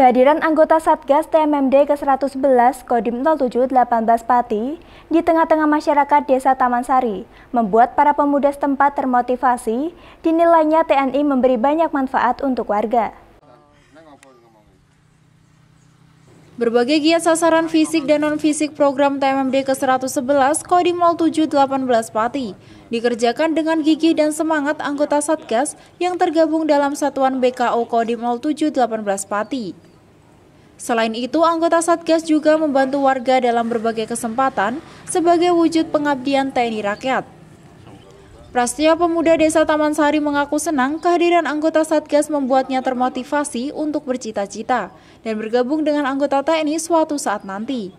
Kehadiran anggota Satgas TMMD ke-111 Kodim 0718 18 Pati di tengah-tengah masyarakat Desa Taman Sari membuat para pemuda setempat termotivasi dinilainya TNI memberi banyak manfaat untuk warga. Berbagai giat sasaran fisik dan non-fisik program TMMD ke-111 Kodim 0718 18 Pati dikerjakan dengan gigi dan semangat anggota Satgas yang tergabung dalam Satuan BKO Kodim 0718 18 Pati. Selain itu, anggota Satgas juga membantu warga dalam berbagai kesempatan sebagai wujud pengabdian TNI Rakyat. Prastia pemuda desa Taman Sari mengaku senang kehadiran anggota Satgas membuatnya termotivasi untuk bercita-cita dan bergabung dengan anggota TNI suatu saat nanti.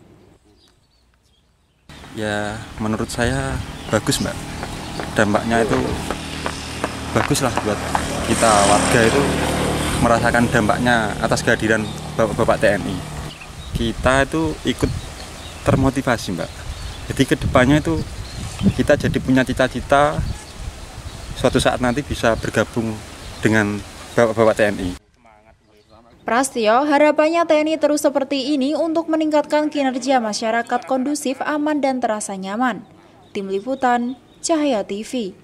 Ya, menurut saya bagus mbak. Dampaknya itu bagus buat kita warga itu merasakan dampaknya atas kehadiran bapak bapak TNI kita itu ikut termotivasi mbak jadi kedepannya itu kita jadi punya cita-cita suatu saat nanti bisa bergabung dengan bapak-bapak TNI Prastio harapannya TNI terus seperti ini untuk meningkatkan kinerja masyarakat kondusif, aman, dan terasa nyaman. Tim Liputan, Cahaya TV.